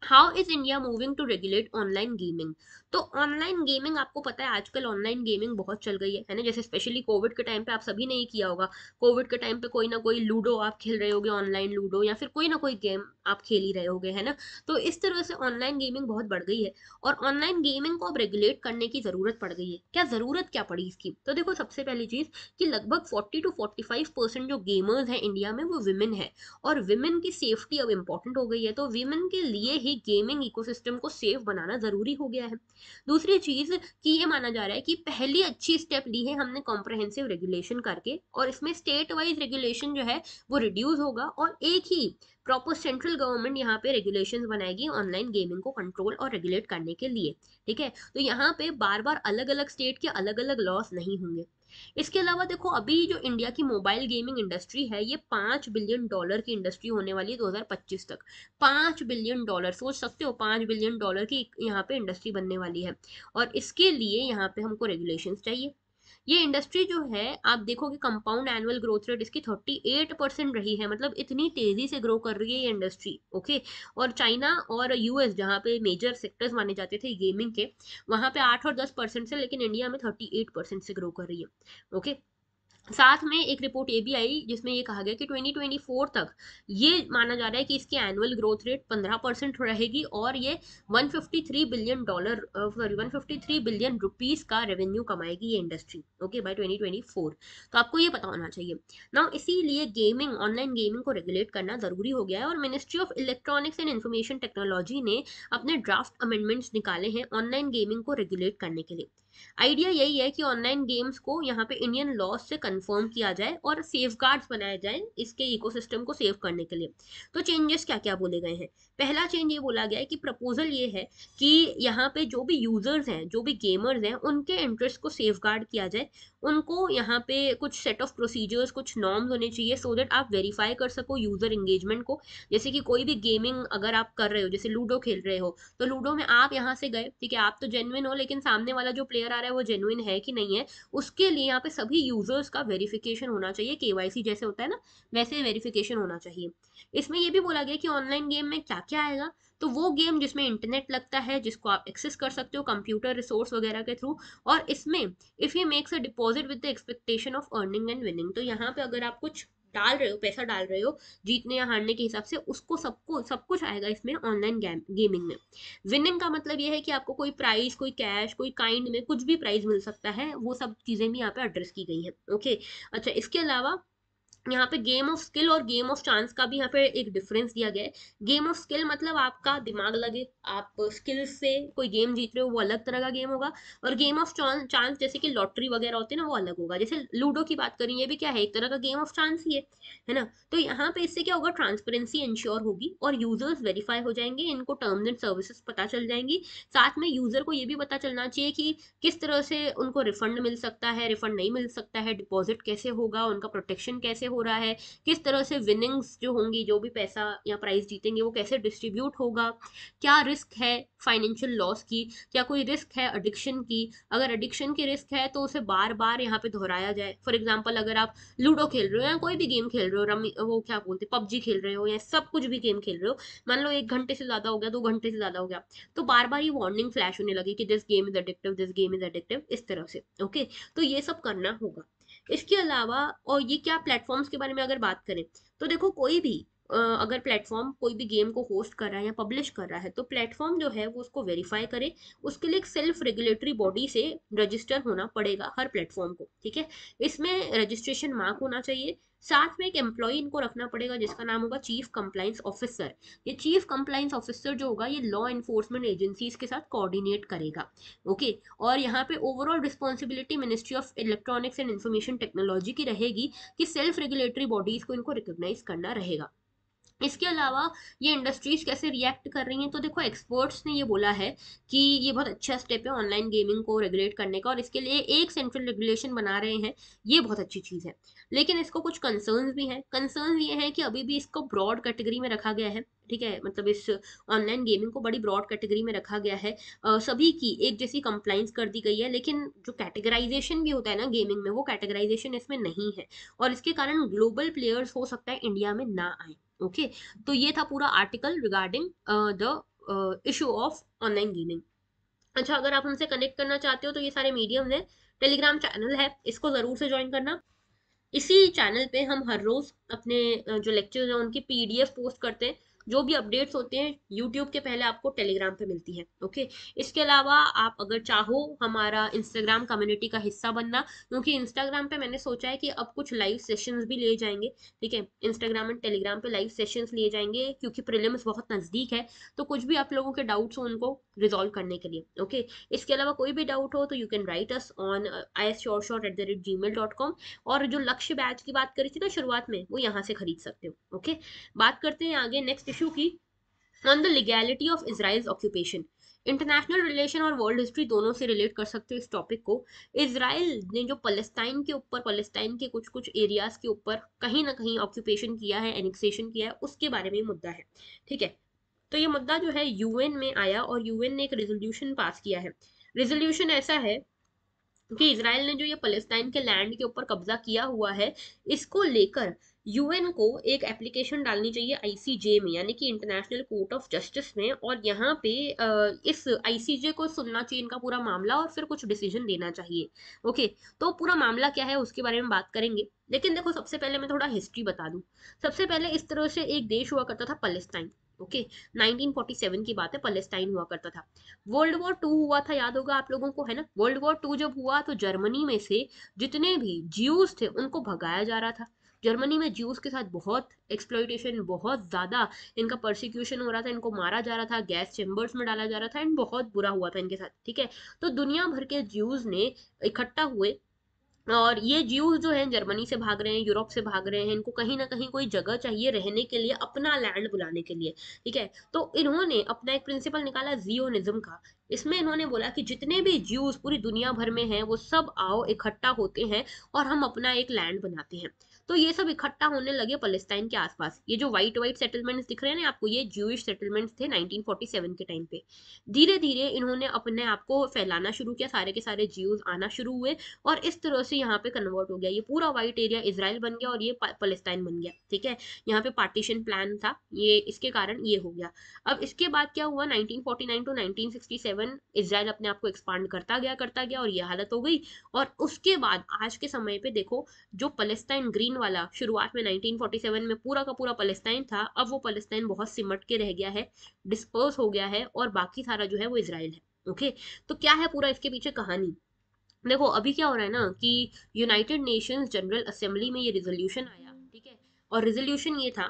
how is India moving to regulate online gaming तो ऑनलाइन गेमिंग आपको पता है आजकल ऑनलाइन गेमिंग बहुत चल गई है है ना जैसे स्पेशली कोविड के टाइम पे आप सभी ने ही किया होगा कोविड के टाइम पे कोई ना कोई लूडो आप खेल रहे होगे ऑनलाइन लूडो या फिर कोई ना कोई गेम आप खेल ही रहे होगे है ना तो इस तरह से ऑनलाइन गेमिंग बहुत बढ़ गई है और ऑनलाइन गेमिंग को अब रेगुलेट करने की ज़रूरत पड़ गई है क्या ज़रूरत क्या पड़ी इसकी तो देखो सबसे पहली चीज़ कि लगभग forty two forty five percent जो गेमर्स हैं इंडिया में वो विमेन है और विमेन की सेफ्टी अब इम्पोर्टेंट हो गई है तो विमेन के लिए ही गेमिंग इकोसिस्टम को सेफ बनाना ज़रूरी हो गया है दूसरी चीज़ कि ये माना जा रहा है कि पहली अच्छी स्टेप ली है हमने कॉम्प्रहेंसिव रेगुलेशन करके और इसमें स्टेट वाइज रेगुलेशन जो है वो रिड्यूस होगा और एक ही प्रॉपर सेंट्रल गवर्नमेंट यहाँ पे रेगुलेशन बनाएगी ऑनलाइन गेमिंग को कंट्रोल और रेगुलेट करने के लिए ठीक है तो यहाँ पे बार बार अलग अलग स्टेट के अलग अलग लॉस नहीं होंगे इसके अलावा देखो अभी जो इंडिया की मोबाइल गेमिंग इंडस्ट्री है ये पांच बिलियन डॉलर की इंडस्ट्री होने वाली है पच्चीस तक पांच बिलियन डॉलर सोच सकते हो पांच बिलियन डॉलर की यहाँ पे इंडस्ट्री बनने वाली है और इसके लिए यहाँ पे हमको रेगुलेशन चाहिए ये इंडस्ट्री जो है आप देखोगे कंपाउंड एनुअल ग्रोथ रेट इसकी थर्टी एट परसेंट रही है मतलब इतनी तेजी से ग्रो कर रही है ये इंडस्ट्री ओके और चाइना और यूएस जहाँ पे मेजर सेक्टर्स माने जाते थे गेमिंग के वहाँ पे आठ और दस परसेंट से लेकिन इंडिया में थर्टी एट परसेंट से ग्रो कर रही है ओके साथ में एक रिपोर्ट ये भी आई जिसमें ये कहा गया कि 2024 तक ये माना जा रहा है कि इसकी एनुअल ग्रोथ रेट 15 परसेंट रहेगी और ये 153 billion dollar sorry 153 billion rupees का रेवेन्यू कमाएगी ये इंडस्ट्री ओके बाय 2024 तो आपको ये पता होना चाहिए ना इसीलिए गेमिंग ऑनलाइन गेमिंग को रेगुलेट करना ज़रूरी हो गया है और ministry of electronics and information technology ने अपने ड्राफ्ट अमेंडमेंट्स निकाले हैं ऑनलाइन गेमिंग को रेगुलेट करने के लिए आइडिया यही है कि ऑनलाइन गेम्स को यहाँ पे इंडियन लॉज से कंफर्म किया जाए और सेफ बनाए जाए इसके इकोसिस्टम को सेव करने के लिए तो चेंजेस क्या क्या बोले गए हैं पहला चेंज ये बोला गया है कि प्रपोजल ये है कि यहाँ पे जो भी यूजर्स हैं जो भी गेमर्स हैं उनके इंटरेस्ट को सेफ किया जाए उनको यहाँ पे कुछ सेट ऑफ प्रोसीजर्स कुछ नॉर्म्स होने चाहिए सो so दैट आप वेरीफाई कर सको यूज़र इंगेजमेंट को जैसे कि कोई भी गेमिंग अगर आप कर रहे हो जैसे लूडो खेल रहे हो तो लूडो में आप यहाँ से गए ठीक है आप तो जेनुइन हो लेकिन सामने वाला जो प्लेयर आ रहा है वो जेनुइन है कि नहीं है उसके लिए यहाँ पे सभी यूज़र्स का वेरीफिकेशन होना चाहिए के जैसे होता है ना वैसे वेरीफिकेशन होना चाहिए इसमें यह भी बोला गया कि ऑनलाइन गेम में क्या क्या आएगा तो वो गेम जिसमें इंटरनेट लगता है जिसको आप एक्सेस कर सकते हो कंप्यूटर रिसोर्स वगैरह के थ्रू और इसमें if he makes a deposit with the expectation of earning and winning तो यहाँ पे अगर आप कुछ डाल रहे हो पैसा डाल रहे हो जीतने या हारने के हिसाब से उसको सबको सब कुछ आएगा इसमें ऑनलाइन गेम गेमिंग में विनिंग का मतलब यह है कि आपको कोई प्राइज कोई कैश कोई काइंड में कुछ भी प्राइज मिल सकता है वो सब चीज़ें भी यहाँ पे एड्रेस की गई हैं ओके अच्छा इसके अलावा यहाँ पे गेम ऑफ स्किल और गेम ऑफ चांस का भी यहाँ पे एक डिफरेंस दिया गया है गेम ऑफ स्किल मतलब आपका दिमाग लगे आप स्किल से कोई गेम जीत रहे हो वो अलग तरह का गेम होगा और गेम ऑफ चांस जैसे कि लॉटरी वगैरह होते हैं ना वो अलग होगा जैसे लूडो की बात करें ये भी क्या है एक तरह का गेम ऑफ चांस ही है है ना तो यहाँ पे इससे क्या होगा ट्रांसपेरेंसी इंश्योर होगी और यूजर्स वेरीफाई हो जाएंगे इनको टर्म्स एंड सर्विसेस पता चल जाएंगी साथ में यूजर को ये भी पता चलना चाहिए कि किस तरह से उनको रिफंड मिल सकता है रिफंड नहीं मिल सकता है डिपॉजिट कैसे होगा उनका प्रोटेक्शन कैसे होगा हो रहा है किस तरह से विनिंग्स जो होंगी जो भी पैसा या प्राइस जीतेंगे वो कैसे डिस्ट्रीब्यूट होगा क्या रिस्क है फाइनेंशियल लॉस की क्या कोई रिस्क है एडिक्शन की अगर एडिक्शन की रिस्क है तो उसे बार बार यहाँ पे दोहराया जाए फॉर एग्जाम्पल अगर आप लूडो खेल रहे हो या कोई भी गेम खेल रहे हो रमी वो क्या बोलते हैं पबजी खेल रहे हो या सब कुछ भी गेम खेल रहे हो मान लो एक घंटे से ज़्यादा हो गया दो घंटे से ज़्यादा हो गया तो बार बार ये वार्निंग फ्लैश होने लगी कि this game is addictive this game is addictive इस तरह से ओके तो ये सब करना होगा इसके अलावा और ये क्या प्लेटफॉर्म्स के बारे में अगर बात करें तो देखो कोई भी अगर प्लेटफॉर्म कोई भी गेम को होस्ट कर रहा है या पब्लिश कर रहा है तो प्लेटफॉर्म जो है वो उसको वेरीफाई करे उसके लिए एक सेल्फ रेगुलेटरी बॉडी से रजिस्टर होना पड़ेगा हर प्लेटफॉर्म को ठीक है इसमें रजिस्ट्रेशन मार्क होना चाहिए साथ में एक एम्प्लॉय इनको रखना पड़ेगा जिसका नाम होगा चीफ कंप्लाइंस ऑफिसर ये चीफ कंप्लाइंस ऑफिसर जो होगा ये लॉ इन्फोर्समेंट एजेंसीज के साथ कोऑर्डिनेट करेगा ओके और यहाँ पे overall responsibility ministry of electronics and information technology की रहेगी कि सेल्फ रेगुलेटरी बॉडीज को इनको रिकोगनाइज करना रहेगा इसके अलावा ये इंडस्ट्रीज़ कैसे रिएक्ट कर रही हैं तो देखो एक्सपर्ट्स ने ये बोला है कि ये बहुत अच्छा स्टेप है ऑनलाइन गेमिंग को रेगुलेट करने का और इसके लिए एक सेंट्रल रेगुलेशन बना रहे हैं ये बहुत अच्छी चीज़ है लेकिन इसको कुछ कंसर्न्स भी हैं कंसर्न ये हैं कि अभी भी इसको ब्रॉड कैटेगरी में रखा गया है ठीक है मतलब इस ऑनलाइन गेमिंग को बड़ी ब्रॉड कैटेगरी में रखा गया है आ, सभी की एक जैसी कंप्लाइंस कर दी गई है लेकिन जो कैटेगराइजेशन भी होता है ना गेमिंग में वो कैटेगराइजेशन इसमें नहीं है और इसके कारण ग्लोबल प्लेयर्स हो सकता है इंडिया में ना आए ओके तो ये था पूरा article regarding the issue of online gaming अच्छा अगर आप हमसे कनेक्ट करना चाहते हो तो ये सारे मीडियम है टेलीग्राम चैनल है इसको ज़रूर से ज्वाइन करना इसी चैनल पे हम हर रोज़ अपने uh, जो लेक्चर्स हैं उनकी पीडीएफ पोस्ट करते हैं जो भी अपडेट्स होते हैं यूट्यूब के पहले आपको टेलीग्राम पे मिलती है ओके इसके अलावा आप अगर चाहो हमारा इंस्टाग्राम कम्युनिटी का हिस्सा बनना क्योंकि इंस्टाग्राम पे मैंने सोचा है कि अब कुछ लाइव सेशंस भी लिए जाएंगे ठीक है इंस्टाग्राम एंड टेलीग्राम पे लाइव सेशंस लिए जाएंगे क्योंकि प्रिलिम्स बहुत नज़दीक है तो कुछ भी आप लोगों के डाउट्स हो उनको रिजोल्व करने के लिए ओके इसके अलावा कोई भी डाउट हो तो you can write us on I S sure sure at the rate Gmail dot com और जो लक्ष्य बैच की बात करी थी ना शुरुआत में वो यहाँ से खरीद सकते हो ओके बात करते हैं आगे नेक्स्ट इशू की on the legality of Israel occupation international relation और वर्ल्ड हिस्ट्री दोनों से रिलेट कर सकते हो इस टॉपिक को इसराइल ने जो पलेस्टाइन के ऊपर पलेस्टाइन के कुछ कुछ एरियाज के ऊपर कहीं ना कहीं ऑक्यूपेशन किया है एनिक्सेशन किया है उसके बारे में मुद्दा है ठीक है तो ये मुद्दा जो है यूएन में आया और यूएन ने एक रेजोल्यूशन पास किया है रेजोल्यूशन ऐसा है कि इसराइल ने जो ये पलेस्टाइन के लैंड के ऊपर कब्जा किया हुआ है इसको लेकर यूएन को एक एप्लीकेशन डालनी चाहिए आईसीजे में यानी कि इंटरनेशनल कोर्ट ऑफ जस्टिस में और यहाँ पे इस आईसीजे को सुनना चाहिए इनका पूरा मामला और फिर कुछ डिसीजन देना चाहिए ओके तो पूरा मामला क्या है उसके बारे में बात करेंगे लेकिन देखो सबसे पहले मैं थोड़ा हिस्ट्री बता दूँ सबसे पहले इस तरह से एक देश हुआ करता था पलेस्टाइन ओके okay, 1947 की बात है पलेस्टाइन हुआ करता था वर्ल्ड वॉर टू हुआ था याद होगा आप लोगों को है ना वर्ल्ड वॉर टू जब हुआ तो जर्मनी में से जितने भी ज्यूज थे उनको भगाया जा रहा था जर्मनी में ज्यूस के साथ बहुत एक्सप्लोइटेशन बहुत ज़्यादा इनका परसिक्यूशन हो रहा था इनको मारा जा रहा था गैस चेम्बर्स में डाला जा रहा था एंड बहुत बुरा हुआ था इनके साथ ठीक है तो दुनिया भर के ज्यूज़ ने इकट्ठा हुए और ये ज्यूज जो हैं जर्मनी से भाग रहे हैं यूरोप से भाग रहे हैं इनको कहीं ना कहीं कोई जगह चाहिए रहने के लिए अपना लैंड बुलाने के लिए ठीक है तो इन्होंने अपना एक प्रिंसिपल निकाला जियोनिज्म का इसमें इन्होंने बोला कि जितने भी ज्यूज पूरी दुनिया भर में हैं वो सब आओ इकट्ठा होते हैं और हम अपना एक लैंड बनाते हैं तो ये सब इकट्ठा होने लगे पलेस्टाइन के आसपास ये जो व्हाइट व्हाइट सेटलमेंट्स दिख रहे हैं ना आपको ये ज्यूइश सेटलमेंट्स थे 1947 के टाइम पे धीरे धीरे इन्होंने अपने आप को फैलाना शुरू किया सारे के सारे ज्यूज आना शुरू हुए और इस तरह से यहाँ पे कन्वर्ट हो गया ये पूरा वाइट एरिया इसराइल बन गया और ये पलेस्टाइन बन गया ठीक है यहाँ पे पार्टीशन प्लान था ये इसके कारण ये हो गया अब इसके बाद क्या हुआ 1949 टू 1967 इसराइल अपने आप को एक्सपांड करता गया करता गया और ये हालत हो गई और उसके बाद आज के समय पे देखो जो पलेस्टाइन ग्रीन वाला शुरुआत में 1947 में पूरा का पूरा पलेस्टाइन था अब वो पलेस्टाइन बहुत सिमट के रह गया है डिस्पर्स हो गया है और बाकी सारा जो है वो इसराइल है ओके okay? तो क्या है पूरा इसके पीछे कहानी देखो अभी क्या हो रहा है ना कि यूनाइटेड नेशंस जनरल असेंबली में ये रिजोल्यूशन आया ठीक है और रिजोल्यूशन ये था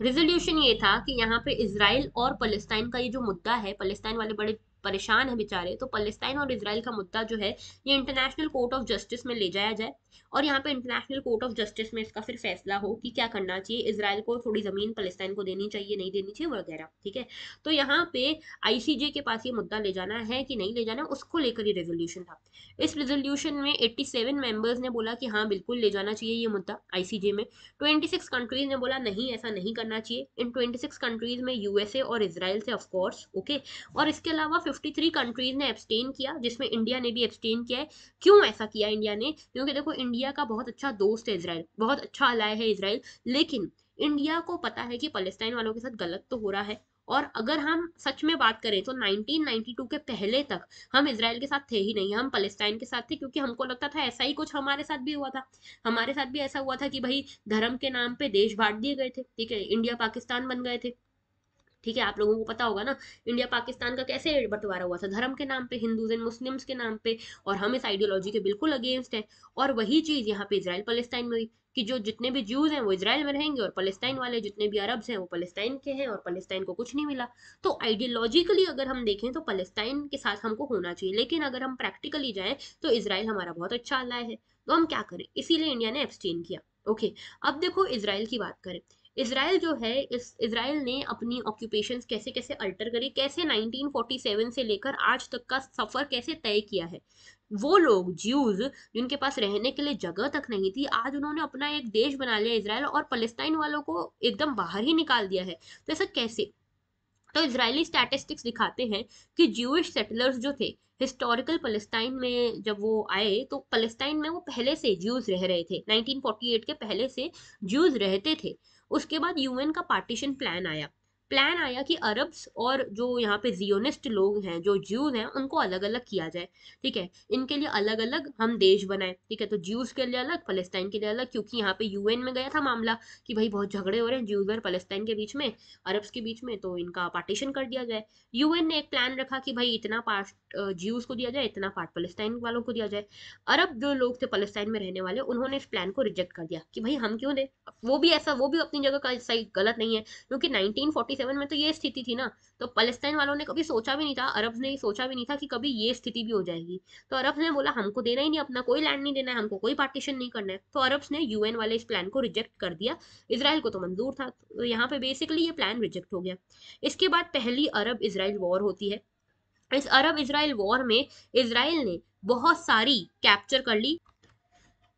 रिजोल्यूशन ये था कि यहाँ पे इसराइल और पलेस्टाइन का ये जो मुद्दा है पलेस्टाइन वाले बड़े परेशान है बेचारे तो पलेस्टाइन और इसराइल का मुद्दा जो है ये इंटरनेशनल कोर्ट ऑफ जस्टिस में ले जाया जाए और यहाँ पे इंटरनेशनल कोर्ट ऑफ जस्टिस में इसका फिर फैसला हो कि क्या करना चाहिए इसराइल को थोड़ी ज़मीन फलस्तीन को देनी चाहिए नहीं देनी चाहिए वगैरह ठीक है तो यहाँ पे आईसीजे के पास ये मुद्दा ले जाना है कि नहीं ले जाना उसको लेकर ये रेजोल्यूशन था इस रेजोल्यूशन में एट्टी सेवन मेंबर्स ने बोला कि हाँ बिल्कुल ले जाना चाहिए ये मुद्दा आईसीजे में ट्वेंटी सिक्स कंट्रीज ने बोला नहीं ऐसा नहीं करना चाहिए इन ट्वेंटी सिक्स कंट्रीज में यूएसए और इसराइल से ऑफकोर्स ओके और इसके अलावा फिफ्टी थ्री कंट्रीज ने एब्सटेन किया जिसमें इंडिया ने भी एब्सटेन किया है क्यों ऐसा किया इंडिया ने क्योंकि देखो इंडिया का बहुत अच्छा दोस्त है इसराइल बहुत अच्छा अलाय है इसराइल लेकिन इंडिया को पता है कि पलेस्टाइन वालों के साथ गलत तो हो रहा है और अगर हम सच में बात करें तो 1992 के पहले तक हम इसराइल के साथ थे ही नहीं हम पलेस्टाइन के साथ थे क्योंकि हमको लगता था ऐसा ही कुछ हमारे साथ भी हुआ था हमारे साथ भी ऐसा हुआ था कि भाई धर्म के नाम पे देश बांट दिए गए थे ठीक है इंडिया पाकिस्तान बन गए थे ठीक है आप लोगों को पता होगा ना इंडिया पाकिस्तान का कैसे बंटवारा हुआ था धर्म के नाम पे हिंदूज एंड मुस्लिम्स के नाम पे और हम इस आइडियोलॉजी के बिल्कुल अगेंस्ट हैं और वही चीज़ यहाँ पे इसराइल पलेस्टाइन में हुई कि जो जितने भी ज्यूज हैं वो इसराइल में रहेंगे और पलेस्टाइन वाले जितने भी अरब्स हैं वो पलेस्टाइन के हैं और पलेस्टाइन को कुछ नहीं मिला तो आइडियोलॉजिकली अगर हम देखें तो पलेस्टाइन के साथ हमको होना चाहिए लेकिन अगर हम प्रैक्टिकली जाएँ तो इसराइल हमारा बहुत अच्छा अल्लाह है तो हम क्या करें इसीलिए इंडिया ने एक्सचेंज किया ओके अब देखो इसराइल की बात करें इसराइल जो है इस इसराइल ने अपनी ऑक्यूपेशन कैसे कैसे अल्टर करी कैसे 1947 से लेकर आज तक का सफ़र कैसे तय किया है वो लोग ज्यूज जिनके पास रहने के लिए जगह तक नहीं थी आज उन्होंने अपना एक देश बना लिया इसराइल और पलेस्ताइन वालों को एकदम बाहर ही निकाल दिया है तो ऐसा कैसे तो इसराइली स्टैटिस्टिक्स दिखाते हैं कि ज्यूश सेटलर्स जो थे हिस्टोरिकल पलेस्टाइन में जब वो आए तो पलेस्टाइन में वो पहले से ज्यूज रह रहे थे 1948 के पहले से ज्यूज रहते थे उसके बाद यूएन का पार्टीशन प्लान आया प्लान आया कि अरब्स और जो यहाँ पे जियोनिस्ट लोग हैं जो ज्यूज हैं उनको अलग अलग किया जाए ठीक है इनके लिए अलग अलग हम देश बनाए ठीक है तो ज्यूज के लिए अलग फलस्तीन के लिए अलग क्योंकि यहाँ पे यूएन में गया था मामला कि भाई बहुत झगड़े हो रहे हैं ज्यूज और फलस्तीन के बीच में अरब्स के बीच में तो इनका पार्टीशन कर दिया जाए यूएन ने एक प्लान रखा कि भाई इतना पार्ट ज्यूज को दिया जाए इतना पार्ट फलस्तीन वालों को दिया जाए अरब जो लोग थे फलस्तीन में रहने वाले उन्होंने इस प्लान को रिजेक्ट कर दिया कि भाई हम क्यों दें वो भी ऐसा वो भी अपनी जगह का सही गलत नहीं है क्योंकि नाइनटीन 1947 में तो ये स्थिति थी ना तो पलस्तीन वालों ने कभी सोचा भी नहीं था अरब ने सोचा भी नहीं था कि कभी ये स्थिति भी हो जाएगी तो अरब ने बोला हमको देना ही नहीं अपना कोई लैंड नहीं देना है हमको कोई पार्टीशन नहीं करना है तो अरब्स ने यूएन वाले इस प्लान को रिजेक्ट कर दिया इसराइल को तो मंजूर था तो यहाँ पे बेसिकली ये प्लान रिजेक्ट हो गया इसके बाद पहली अरब इसराइल वॉर होती है इस अरब इसराइल वॉर में इसराइल ने बहुत सारी कैप्चर कर ली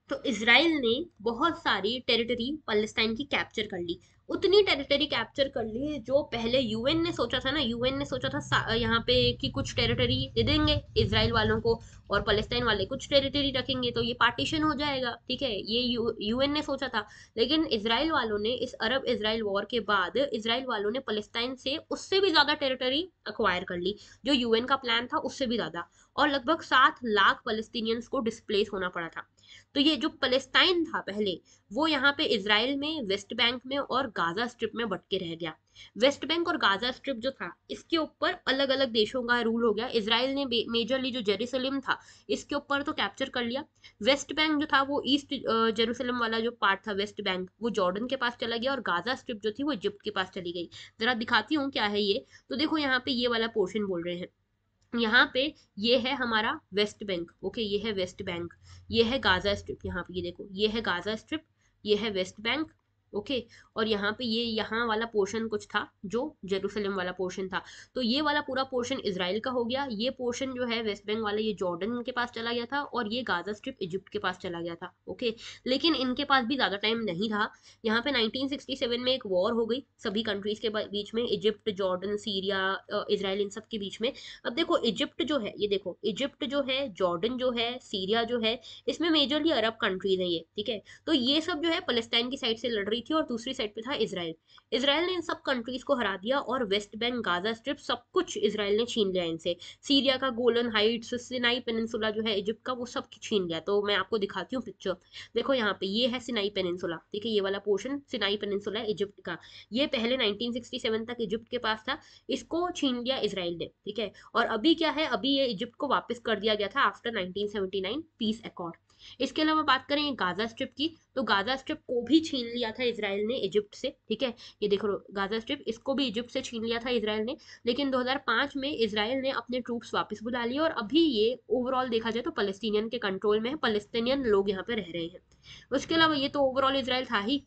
तो इसराइल ने बहुत सारी टेरिटरी पलस्ताइन की कैप्चर कर ली उतनी टेरिटरी कैप्चर कर ली जो पहले यूएन ने सोचा था ना यूएन ने सोचा था यहाँ पे कि कुछ टेरिटरी दे देंगे इसराइल वालों को और फलस्तीन वाले कुछ टेरिटरी रखेंगे तो ये पार्टीशन हो जाएगा ठीक है ये यूएन ने सोचा था लेकिन इसराइल वालों ने इस अरब इसराइल वॉर के बाद इसराइल वालों ने फलस्तीन से उससे भी ज़्यादा टेरिटरी अक्वायर कर ली जो यूएन का प्लान था उससे भी ज़्यादा और लगभग सात लाख फलस्तीनियंस को डिस्प्लेस होना पड़ा था तो ये जो पलेस्ताइन था पहले वो यहाँ पे इसराइल में वेस्ट बैंक में और गाजा स्ट्रिप में बट के रह गया वेस्ट बैंक और गाजा स्ट्रिप जो था इसके ऊपर अलग अलग देशों का रूल हो गया इसराइल ने मेजरली जो जेरूसलम था इसके ऊपर तो कैप्चर कर लिया वेस्ट बैंक जो था वो ईस्ट जेरूसलम वाला जो पार्ट था वेस्ट बैंक वो जॉर्डन के पास चला गया और गाजा स्ट्रिप जो थी वो इजिप्ट के पास चली गई जरा दिखाती हूँ क्या है ये तो देखो यहाँ पे ये वाला पोर्शन बोल रहे हैं यहाँ पे ये है हमारा वेस्ट बैंक ओके ये है वेस्ट बैंक ये है गाज़ा स्ट्रिप यहाँ पे ये देखो ये है गाज़ा स्ट्रिप ये है वेस्ट बैंक ओके और यहाँ पे ये यहाँ वाला पोर्शन कुछ था जो जेरूसलम वाला पोर्शन था तो ये वाला पूरा पोर्शन इसराइल का हो गया ये पोर्शन जो है वेस्ट बैंक वाला ये जॉर्डन के पास चला गया था और ये गाजा स्ट्रिप इजिप्ट के पास चला गया था ओके लेकिन इनके पास भी ज़्यादा टाइम नहीं था यहाँ पे 1967 में एक वॉर हो गई सभी कंट्रीज़ के बीच में इजिप्ट जॉर्डन सीरिया इसराइल इन सब के बीच में अब देखो इजिप्ट जो है ये देखो इजिप्ट जो है जॉर्डन जो है सीरिया जो है इसमें मेजरली अरब कंट्रीज हैं ये ठीक है तो ये सब जो है फलस्तीन की साइड से लड़ रही अमेरिकी और दूसरी साइड पे था इसराइल इसराइल ने इन सब कंट्रीज को हरा दिया और वेस्ट बैंक गाजा स्ट्रिप सब कुछ इसराइल ने छीन लिया इनसे सीरिया का गोलन हाइट्स सिनाई पेनसुला जो है इजिप्ट का वो सब छीन लिया तो मैं आपको दिखाती हूँ पिक्चर देखो यहाँ पे ये है सिनाई पेनसुला ठीक है ये वाला पोर्शन सिनाई पेनसुला है इजिप्ट का ये पहले नाइनटीन तक इजिप्ट के पास था इसको छीन लिया इसराइल ने ठीक है और अभी क्या है अभी ये इजिप्ट को वापस कर दिया गया था आफ्टर नाइनटीन पीस अकॉर्ड इसके अलावा बात करें गाजा स्ट्रिप की तो गाजा स्ट्रिप को भी छीन लिया था इसराइल ने इजिप्ट से ठीक है ये देखो गाजा स्ट्रिप इसको भी इजिप्ट से छीन लिया था इसराइल ने लेकिन 2005 में इसराइल ने अपने ट्रूप्स वापस बुला लिए और अभी ये ओवरऑल देखा जाए तो पलस्तीनियन के कंट्रोल में है पलस्तीनियन लोग यहाँ पे रह रहे हैं उसके अलावा ये तो ओवरऑल इसराइल था ही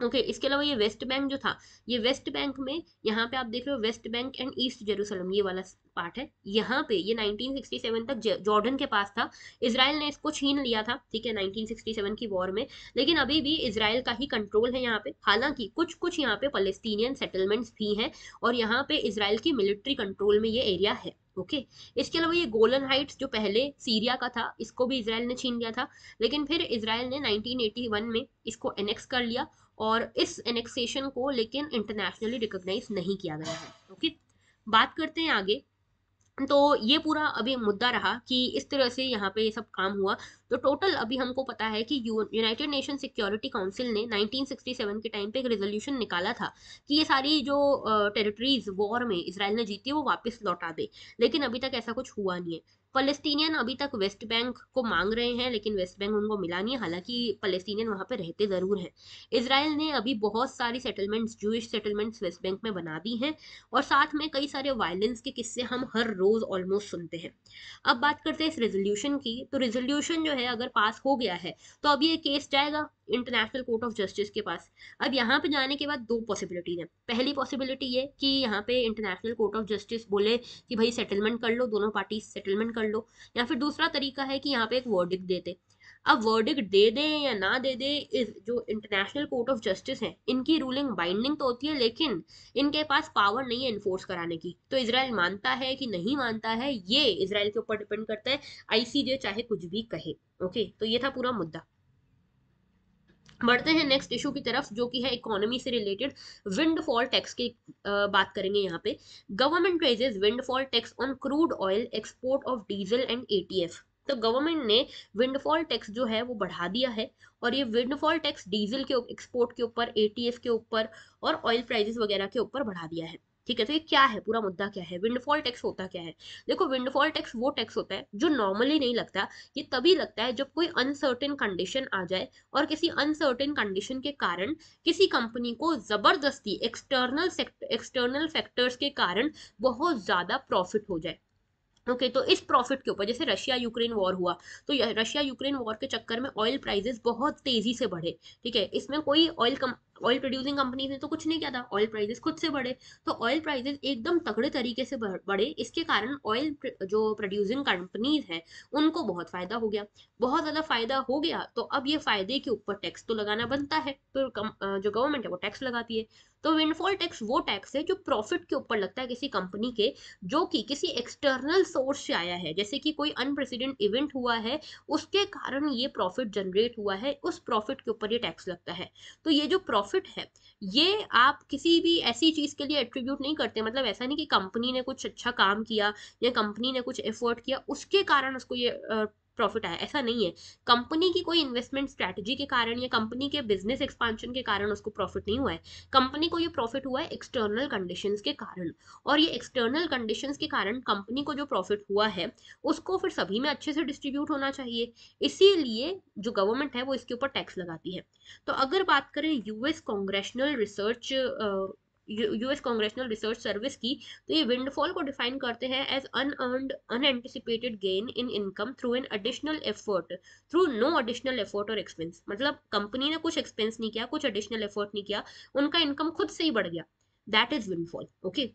ओके okay, इसके अलावा ये वेस्ट बैंक जो था ये वेस्ट बैंक में यहाँ पे आप देख रहे हो West Bank and East Jerusalem ये वाला पार्ट है यहाँ पे ये 1967 तक जॉर्डन के पास था इसराइल ने इसको छीन लिया था ठीक है 1967 की वॉर में लेकिन अभी भी इसराइल का ही कंट्रोल है यहाँ पे हालांकि कुछ कुछ यहाँ पे फलस्तीनियन सेटलमेंट्स भी हैं और यहाँ पे इसराइल की मिलिट्री कंट्रोल में ये एरिया है ओके okay. इसके अलावा ये गोलन हाइट्स जो पहले सीरिया का था इसको भी इसराइल ने छीन लिया था लेकिन फिर इसराइल ने 1981 में इसको एनेक्स कर लिया और इस एनेक्सेशन को लेकिन इंटरनेशनली रिकोगनाइज नहीं किया गया है ओके बात करते हैं आगे तो ये पूरा अभी मुद्दा रहा कि इस तरह से यहाँ पे ये सब काम हुआ तो टोटल अभी हमको पता है कि यूनाइटेड नेशन सिक्योरिटी काउंसिल ने 1967 के टाइम पे एक रेजोल्यूशन निकाला था कि ये सारी जो टेरिटरीज वॉर में इसराइल ने जीती है वो वापस लौटा दे लेकिन अभी तक ऐसा कुछ हुआ नहीं है फलस्तीनियन अभी तक वेस्ट बैंक को मांग रहे हैं लेकिन वेस्ट बैंक उनको मिला नहीं हालांकि फलस्तीनियन वहाँ पर रहते ज़रूर हैं इसराइल ने अभी बहुत सारी settlements Jewish settlements West Bank में बना दी हैं और साथ में कई सारे वायलेंस के किस्से हम हर रोज़ ऑलमोस्ट सुनते हैं अब बात करते हैं इस रेजोल्यूशन की तो रेजोल्यूशन जो है अगर पास हो गया है तो अब ये केस जाएगा इंटरनेशनल कोर्ट ऑफ जस्टिस के पास अब यहाँ पे जाने के बाद दो पॉसिबिलिटीज हैं पहली पॉसिबिलिटी ये कि यहाँ पे इंटरनेशनल कोर्ट ऑफ जस्टिस बोले कि भाई सेटलमेंट कर लो दोनों पार्टी सेटलमेंट कर कर लो या फिर दूसरा तरीका है कि यहाँ पे एक वर्डिक दे दे अब वर्डिक दे दे या ना दे दे इस जो इंटरनेशनल कोर्ट ऑफ जस्टिस है इनकी रूलिंग बाइंडिंग तो होती है लेकिन इनके पास पावर नहीं है इन्फोर्स कराने की तो इसराइल मानता है कि नहीं मानता है ये इसराइल के ऊपर डिपेंड करता है आईसीजे चाहे कुछ भी कहे ओके तो ये था पूरा मुद्दा बढ़ते हैं नेक्स्ट इशू की तरफ जो कि है इकोनॉमी से रिलेटेड विंडफॉल टैक्स की बात करेंगे यहाँ पे government raises windfall tax on crude oil export of diesel and a तो गवर्नमेंट ने विंडफॉल टैक्स जो है वो बढ़ा दिया है और ये विंडफॉल टैक्स डीजल के एक्सपोर्ट के ऊपर एटीएफ के ऊपर और ऑयल प्राइजेस वगैरह के ऊपर बढ़ा दिया है ठीक है तो ये क्या है पूरा मुद्दा क्या है विंडफॉल टैक्स होता क्या है देखो विंडफॉल टैक्स वो टैक्स होता है जो नॉर्मली नहीं लगता ये तभी लगता है जब कोई अनसर्टेन कंडीशन आ जाए और किसी अनसर्टेन कंडीशन के कारण किसी कंपनी को जबरदस्ती एक्सटर्नल एक्सटर्नल फैक्टर्स के कारण बहुत ज्यादा प्रॉफिट हो जाए ओके okay, तो इस प्रॉफिट के ऊपर जैसे रशिया यूक्रेन वॉर हुआ तो रशिया यूक्रेन वॉर के चक्कर में ऑयल प्राइजेस बहुत तेजी से बढ़े ठीक है इसमें कोई ऑयल ऑयल प्रोड्यूसिंग कंपनीज ने तो कुछ नहीं किया था ऑयल प्राइजेस खुद से बढ़े तो ऑयल प्राइजेस एकदम तगड़े तरीके से बढ़े इसके कारण ऑयल जो प्रोड्यूसिंग कंपनीज हैं उनको बहुत फ़ायदा हो गया बहुत ज़्यादा फ़ायदा हो गया तो अब ये फ़ायदे के ऊपर टैक्स तो लगाना बनता है तो जो गवर्नमेंट है वो टैक्स लगाती है तो विंडफॉल टैक्स वो टैक्स है जो प्रॉफिट के ऊपर लगता है किसी कंपनी के जो कि किसी एक्सटर्नल सोर्स से आया है जैसे कि कोई अनप्रेसिडेंट इवेंट हुआ है उसके कारण ये प्रॉफिट जनरेट हुआ है उस प्रॉफिट के ऊपर ये टैक्स लगता है तो ये जो प्रॉफिट प्रॉफिट है ये आप किसी भी ऐसी चीज़ के लिए एट्रीब्यूट नहीं करते मतलब ऐसा नहीं कि कंपनी ने कुछ अच्छा काम किया या कंपनी ने कुछ एफर्ट किया उसके कारण उसको ये प्रॉफिट आया ऐसा नहीं है कंपनी की कोई इन्वेस्टमेंट स्ट्रैटेजी के कारण या कंपनी के बिजनेस एक्सपांशन के कारण उसको प्रॉफिट नहीं हुआ है कंपनी को ये प्रॉफिट हुआ है एक्सटर्नल कंडीशंस के कारण और ये एक्सटर्नल कंडीशंस के कारण कंपनी को जो प्रॉफिट हुआ है उसको फिर सभी में अच्छे से डिस्ट्रीब्यूट होना चाहिए इसीलिए जो गवर्नमेंट है वो इसके ऊपर टैक्स लगाती है तो अगर बात करें US congressional research US congressional research service की तो ये विंडफॉल को डिफाइन करते हैं as unearned unanticipated gain in income through an additional effort through no additional effort और एक्सपेंस मतलब कंपनी ने कुछ एक्सपेंस नहीं किया कुछ एडिशनल एफर्ट नहीं किया उनका इनकम खुद से ही बढ़ गया दैट इज विंडफॉल ओके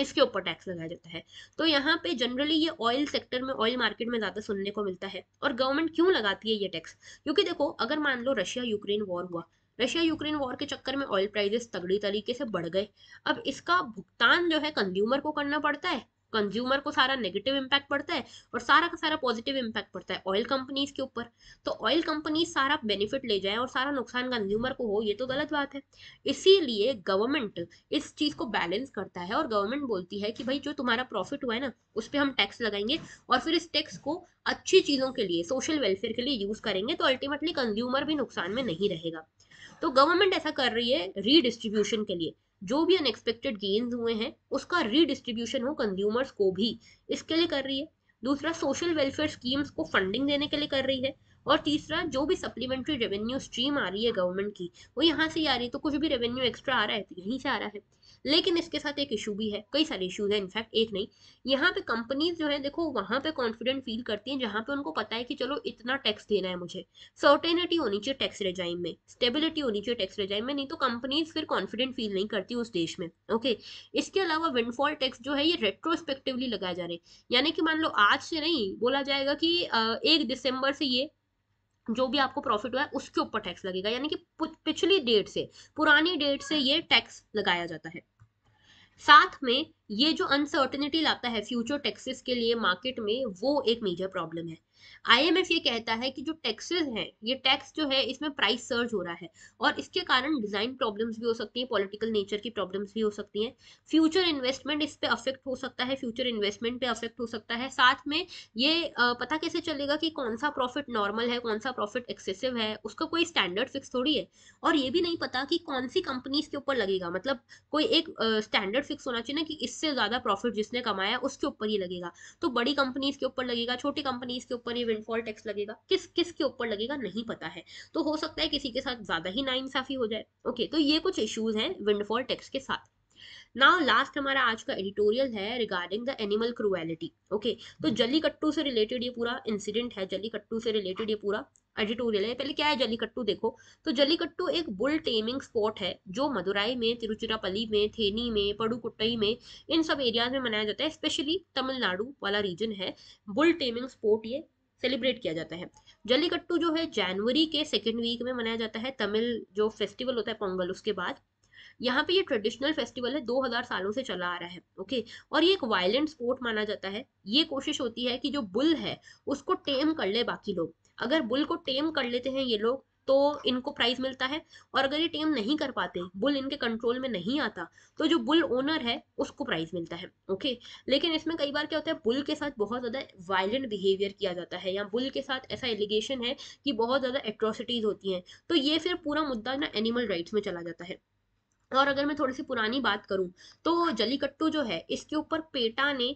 इसके ऊपर टैक्स लगाया जाता है तो यहाँ पे जनरली ये ऑयल सेक्टर में ऑयल मार्केट में ज़्यादा सुनने को मिलता है और गवर्नमेंट क्यों लगाती है ये टैक्स क्योंकि देखो अगर मान लो रशिया यूक्रेन वॉर हुआ रशिया यूक्रेन वॉर के चक्कर में ऑयल प्राइजेस तगड़ी तरीके से बढ़ गए अब इसका भुगतान जो है कंज्यूमर को करना पड़ता है कंज्यूमर को सारा नेगेटिव इम्पैक्ट पड़ता है और सारा का सारा पॉजिटिव इम्पैक्ट पड़ता है ऑयल कंपनीज के ऊपर तो ऑयल कंपनीज सारा बेनिफिट ले जाए और सारा नुकसान कंज्यूमर को हो ये तो गलत बात है इसीलिए गवर्नमेंट इस चीज़ को बैलेंस करता है और गवर्नमेंट बोलती है कि भाई जो तुम्हारा प्रॉफिट हुआ है ना उस पर हम टैक्स लगाएंगे और फिर इस टैक्स को अच्छी चीज़ों के लिए सोशल वेलफेयर के लिए यूज़ करेंगे तो अल्टीमेटली कंज्यूमर भी नुकसान में नहीं रहेगा तो गवर्नमेंट ऐसा कर रही है रीडिस्ट्रीब्यूशन के लिए जो भी अनएक्सपेक्टेड गेन्स हुए हैं उसका रीडिस्ट्रीब्यूशन हो कंज्यूमर्स को भी इसके लिए कर रही है दूसरा सोशल वेलफेयर स्कीम्स को फंडिंग देने के लिए कर रही है और तीसरा जो भी सप्लीमेंट्री रेवेन्यू स्ट्रीम आ रही है गवर्नमेंट की वो यहाँ से ही आ रही है तो कुछ भी रेवेन्यू एक्स्ट्रा आ रहा है तो यहीं से आ रहा है लेकिन इसके साथ एक इशू भी है कई सारे इशूज हैं इनफैक्ट एक नहीं यहाँ पे कंपनीज जो है देखो वहाँ पे कॉन्फिडेंट फील करती हैं जहाँ पे उनको पता है कि चलो इतना टैक्स देना है मुझे सर्टेनिटी होनी चाहिए टैक्स रेजाइम में स्टेबिलिटी होनी चाहिए टैक्स रेजाइम में नहीं तो कंपनीज फिर कॉन्फिडेंट फील नहीं करती उस देश में ओके इसके अलावा विंडफॉल टैक्स जो है ये रेट्रोस्पेक्टिवली लगाए जा रहे हैं यानी कि मान लो आज से नहीं बोला जाएगा कि एक दिसंबर से ये जो भी आपको प्रॉफिट हुआ है उसके ऊपर टैक्स लगेगा यानी कि पिछली डेट से पुरानी डेट से ये टैक्स लगाया जाता है साथ में ये जो अनसर्टनिटी लाता है फ्यूचर टैक्सेस के लिए मार्केट में वो एक मेजर प्रॉब्लम है आईएमएफ ये कहता है कि जो टैक्सेस हैं ये टैक्स जो है इसमें प्राइस सर्ज हो रहा है और इसके कारण डिज़ाइन प्रॉब्लम्स भी हो सकती हैं पॉलिटिकल नेचर की प्रॉब्लम्स भी हो सकती हैं फ्यूचर इन्वेस्टमेंट इस पर अफेक्ट हो सकता है फ्यूचर इन्वेस्टमेंट पे अफेक्ट हो सकता है साथ में ये पता कैसे चलेगा कि कौन सा प्रॉफिट नॉर्मल है कौन सा प्रॉफिट एक्सेसिव है उसका कोई स्टैंडर्ड फिक्स थोड़ी है और ये भी नहीं पता कि कौन सी कंपनीज के ऊपर लगेगा मतलब कोई एक स्टैंडर्ड फिक्स होना चाहिए ना कि इससे ज़्यादा प्रॉफिट जिसने कमाया उसके ऊपर ही लगेगा तो बड़ी कंपनीज के ऊपर लगेगा छोटी कंपनीज के ऊपर ऊपर ये विंडफॉल टैक्स लगेगा किस किस के ऊपर लगेगा नहीं पता है तो हो सकता है किसी के साथ ज़्यादा ही नाइंसाफ़ी हो जाए ओके तो ये कुछ इश्यूज़ हैं विंडफॉल टैक्स के साथ नाउ लास्ट हमारा आज का एडिटोरियल है regarding the animal cruelty okay तो hmm. जलीकट्टू से रिलेटेड ये पूरा इंसिडेंट है जलीकट्टू से रिलेटेड ये पूरा एडिटोरियल है पहले क्या है जलीकट्टू देखो तो जलीकट्टू एक बुल टेमिंग स्पॉट है जो मदुराई में तिरुचिरापल्ली में थेनी में पडुकुट्टई में इन सब एरियाज में मनाया जाता है स्पेशली तमिलनाडु वाला रीजन है बुल टेमिंग स्पॉट ये सेलिब्रेट किया जाता है जल्लीकट्टू जो है जनवरी के सेकेंड वीक में मनाया जाता है तमिल जो फेस्टिवल होता है पोंगल उसके बाद यहाँ पे ये ट्रेडिशनल फेस्टिवल है 2000 सालों से चला आ रहा है ओके और ये एक वायलेंट स्पोर्ट माना जाता है ये कोशिश होती है कि जो बुल है उसको टेम कर ले बाकी लोग अगर बुल को टेम कर लेते हैं ये लोग तो इनको प्राइज मिलता है और अगर ये टेम नहीं कर पाते बुल इनके कंट्रोल में नहीं आता तो जो बुल ओनर है उसको प्राइज मिलता है ओके लेकिन इसमें कई बार क्या होता है बुल के साथ बहुत ज़्यादा वायलेंट बिहेवियर किया जाता है या बुल के साथ ऐसा एलिगेशन है कि बहुत ज़्यादा एट्रोसिटीज़ होती हैं तो ये फिर पूरा मुद्दा ना एनिमल राइट्स में चला जाता है और अगर मैं थोड़ी सी पुरानी बात करूं तो जलीकट्टू जो है इसके ऊपर पेटा ने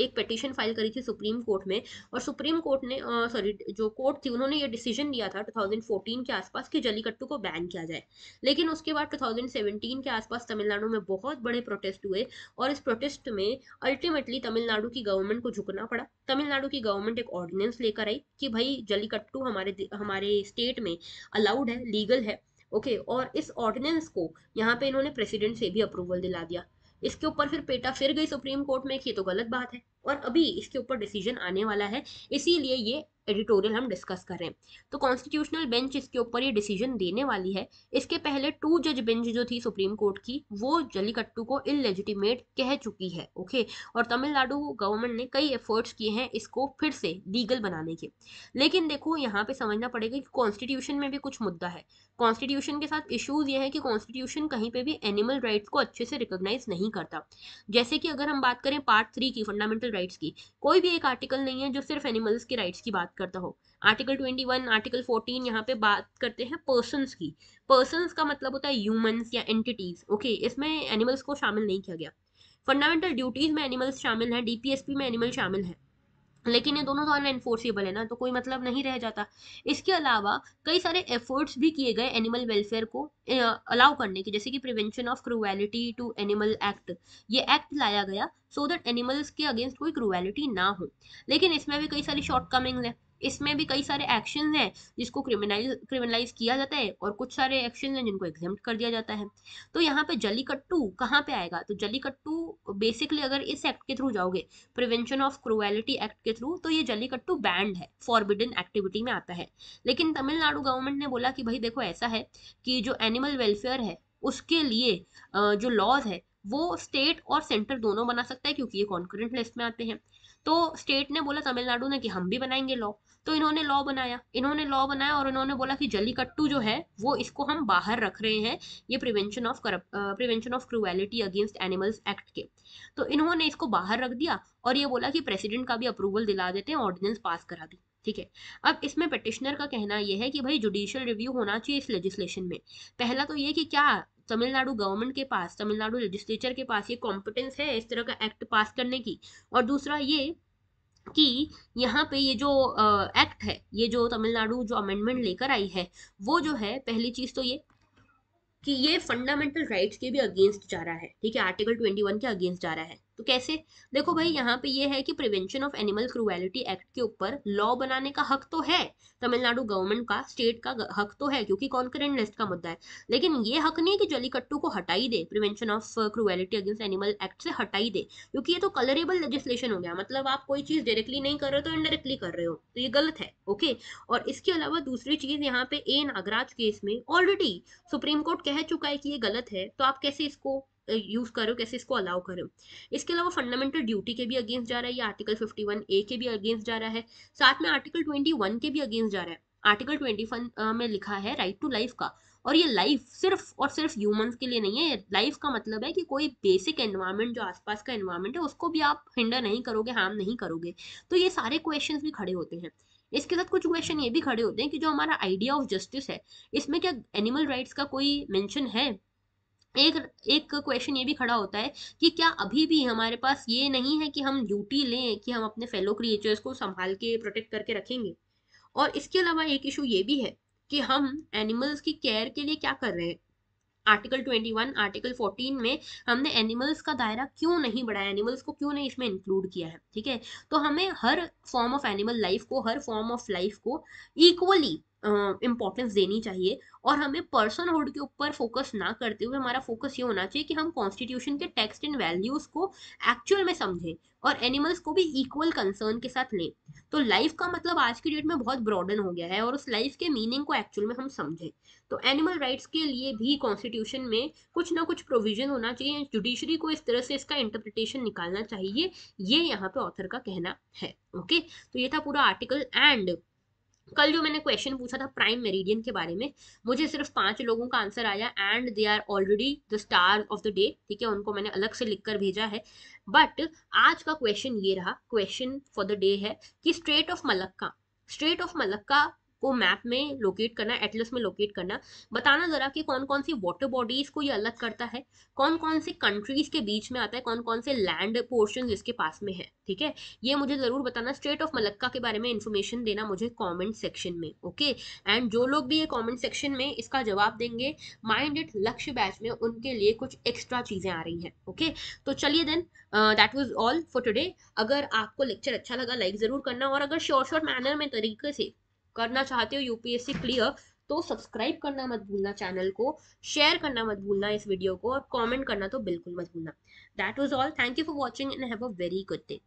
एक पटिशन फाइल करी थी सुप्रीम कोर्ट में और सुप्रीम कोर्ट ने सॉरी जो कोर्ट थी उन्होंने ये डिसीजन दिया था 2014 के आसपास कि जलीकट्टू को बैन किया जाए लेकिन उसके बाद 2017 के आसपास तमिलनाडु में बहुत बड़े प्रोटेस्ट हुए और इस प्रोटेस्ट में अल्टीमेटली तमिलनाडु की गवर्नमेंट को झुकना पड़ा तमिलनाडु की गवर्नमेंट एक ऑर्डिनेंस लेकर आई कि भाई जलीकट्टू हमारे हमारे स्टेट में अलाउड है लीगल है ओके okay, और इस ऑर्डिनेंस को यहाँ पे इन्होंने प्रेसिडेंट से भी अप्रूवल दिला दिया इसके ऊपर फिर पेटा फिर गई सुप्रीम कोर्ट में कि ये तो गलत बात है और अभी इसके ऊपर डिसीजन आने वाला है इसीलिए ये एडिटोरियल हम डिस्कस कर रहे हैं तो कॉन्स्टिट्यूशनल बेंच इसके ऊपर ये डिसीजन देने वाली है इसके पहले टू जज बेंच जो थी सुप्रीम कोर्ट की वो जलीकट्टू को इलेजिटिमेट कह चुकी है ओके और तमिलनाडु गवर्नमेंट ने कई एफर्ट्स किए हैं इसको फिर से लीगल बनाने के लेकिन देखो यहाँ पे समझना पड़ेगा कि कॉन्स्टिट्यूशन में भी कुछ मुद्दा है कॉन्स्टिट्यूशन के साथ इश्यूज ये है कि कॉन्स्टिट्यूशन कहीं पर भी एनिमल राइट्स को अच्छे से रिकोगनाइज नहीं करता जैसे कि अगर हम बात करें पार्ट थ्री की फंडामेंटल राइट्स की कोई भी एक आर्टिकल नहीं है जो सिर्फ एनिमल्स के राइट्स की बात बात करता हो article twenty one article fourteen यहाँ पे बात करते हैं पर्सन की पर्सन का मतलब होता है ह्यूमन्स या एंटिटीज ओके इसमें एनिमल्स को शामिल नहीं किया गया फंडामेंटल ड्यूटीज में एनिमल्स शामिल हैं डीपीएसपी में एनिमल शामिल हैं लेकिन ये दोनों तो अनएनफोर्सेबल है ना तो कोई मतलब नहीं रह जाता इसके अलावा कई सारे एफर्ट्स भी किए गए एनिमल वेलफेयर को अलाउ करने के जैसे कि prevention of cruelty to animal act ये एक्ट लाया गया सो दैट एनिमल्स के अगेंस्ट कोई क्रुएलिटी ना हो लेकिन इसमें भी कई सारी शॉर्टकमिंग्स हैं इसमें भी कई सारे एक्शन हैं जिसको क्रिमिनाइज क्रिमिनलाइज किया जाता है और कुछ सारे एक्शन हैं जिनको एग्जाम कर दिया जाता है तो यहाँ पे जलीकट्टू कहाँ पे आएगा तो जलीकट्टू बेसिकली अगर इस एक्ट के थ्रू जाओगे प्रिवेंशन ऑफ क्रुएलिटी एक्ट के थ्रू तो ये जलीकट्टू बैंड है फॉरबिडन एक्टिविटी में आता है लेकिन तमिलनाडु गवर्नमेंट ने बोला कि भाई देखो ऐसा है कि जो एनिमल वेलफेयर है उसके लिए जो लॉज है वो स्टेट और सेंटर दोनों बना सकता है क्योंकि ये कॉन्क्रेंट लिस्ट में आते हैं तो स्टेट ने बोला तमिलनाडु ने कि हम भी बनाएंगे लॉ तो इन्होंने लॉ बनाया इन्होंने लॉ बनाया और इन्होंने बोला कि जलीकट्टू जो है वो इसको हम बाहर रख रहे हैं ये prevention of corrupt prevention of cruelty against animals act के तो इन्होंने इसको बाहर रख दिया और ये बोला कि प्रेसिडेंट का भी अप्रूवल दिला देते हैं ऑर्डिनेंस पास करा दी ठीक है अब इसमें पटिश्नर का कहना यह है कि भाई जुडिशियल रिव्यू होना चाहिए इस लेजिस्लेशन में पहला तो ये कि क्या तमिलनाडु गवर्नमेंट के पास तमिलनाडु लेजिस्लेचर के पास ये कॉम्पिटेंस है इस तरह का एक्ट पास करने की और दूसरा ये कि यहाँ पे ये जो एक्ट है ये जो तमिलनाडु जो अमेंडमेंट लेकर आई है वो जो है पहली चीज़ तो ये कि ये फंडामेंटल राइट्स के भी अगेंस्ट जा रहा है ठीक है आर्टिकल ट्वेंटी वन के अगेंस्ट जा रहा है तो कैसे देखो भाई यहाँ पे ये है कि prevention of animal cruelty act के ऊपर लॉ बनाने का हक तो है तमिलनाडु गवर्नमेंट का स्टेट का हक तो है क्योंकि कॉन्करेंट लिस्ट का मुद्दा है लेकिन ये हक नहीं है कि जलीकट्टू को हटाई दे prevention of cruelty against animal act से हटाई दे क्योंकि ये तो कलरेबल लेजिस्लेशन हो गया मतलब आप कोई चीज़ डायरेक्टली नहीं कर रहे हो तो इनडायरेक्टली कर रहे हो तो ये गलत है ओके और इसके अलावा दूसरी चीज़ यहाँ पे ए नागराज केस में ऑलरेडी सुप्रीम कोर्ट कह चुका है कि ये गलत है तो आप कैसे इसको यूज़ करो कैसे इसको अलाउ करो इसके अलावा फंडामेंटल ड्यूटी के भी अगेंस्ट जा रहा है या आर्टिकल 51 ए के भी अगेंस्ट जा रहा है साथ में आर्टिकल 21 के भी अगेंस्ट जा रहा है आर्टिकल 21 में लिखा है राइट टू लाइफ का और ये लाइफ सिर्फ और सिर्फ ह्यूमन के लिए नहीं है लाइफ का मतलब है कि कोई बेसिक एनवायरमेंट जो आसपास का एनवायरमेंट है उसको भी आप हिंडर नहीं करोगे हार्म नहीं करोगे तो ये सारे क्वेश्चन भी खड़े होते हैं इसके साथ कुछ क्वेश्चन ये भी खड़े होते हैं कि जो हमारा आइडिया ऑफ जस्टिस है इसमें क्या एनिमल राइट्स का कोई मेंशन है एक एक क्वेश्चन ये भी खड़ा होता है कि क्या अभी भी हमारे पास ये नहीं है कि हम ड्यूटी लें कि हम अपने फेलो क्रिएचर्स को संभाल के प्रोटेक्ट करके रखेंगे और इसके अलावा एक इशू ये भी है कि हम एनिमल्स की केयर के लिए क्या कर रहे हैं article twenty one article fourteen में हमने एनिमल्स का दायरा क्यों नहीं बढ़ाया एनिमल्स को क्यों नहीं इसमें इंक्लूड किया है ठीक है तो हमें हर फॉर्म ऑफ एनिमल लाइफ को हर फॉर्म ऑफ लाइफ को इक्वली इम्पोर्टेंस देनी चाहिए और हमें पर्सनहुड के ऊपर फोकस ना करते हुए हमारा फोकस ये होना चाहिए कि हम कॉन्स्टिट्यूशन के टेक्स्ट एंड वैल्यूज को एक्चुअल में समझें और एनिमल्स को भी इक्वल कंसर्न के साथ लें तो लाइफ का मतलब आज की डेट में बहुत ब्रॉडन हो गया है और उस लाइफ के मीनिंग को एक्चुअल में हम समझें तो एनिमल राइट्स के लिए भी कॉन्स्टिट्यूशन में कुछ ना कुछ प्रोविजन होना चाहिए जुडिशरी को इस तरह से इसका इंटरप्रिटेशन निकालना चाहिए ये यहाँ पे ऑथर का कहना है ओके तो ये था पूरा आर्टिकल एंड कल जो मैंने क्वेश्चन पूछा था प्राइम मेरिडियन के बारे में मुझे सिर्फ पांच लोगों का आंसर आया and they are already the star of the day ठीक है उनको मैंने अलग से लिखकर भेजा है बट आज का क्वेश्चन ये रहा क्वेश्चन फॉर द डे है कि strait of Malacca strait of Malacca को मैप में लोकेट करना एटलस में लोकेट करना बताना ज़रा कि कौन कौन सी वाटर बॉडीज़ को ये अलग करता है कौन कौन से कंट्रीज़ के बीच में आता है कौन कौन से लैंड पोर्शन इसके पास में है ठीक है ये मुझे ज़रूर बताना स्टेट ऑफ मलक्का के बारे में इन्फॉर्मेशन देना मुझे कॉमेंट सेक्शन में ओके एंड जो लोग भी ये कॉमेंट सेक्शन में इसका जवाब देंगे माइंड इट लक्ष्य बैच में उनके लिए कुछ एक्स्ट्रा चीज़ें आ रही हैं ओके तो चलिए then that was all for today अगर आपको लेक्चर अच्छा लगा लाइक ज़रूर करना और अगर शॉर्ट शॉर्ट मैनर में तरीके से करना चाहते हो यूपीएससी क्लियर तो सब्सक्राइब करना मत भूलना चैनल को शेयर करना मत भूलना इस वीडियो को और कमेंट करना तो बिल्कुल मत भूलना that was all thank you for watching and have a very good day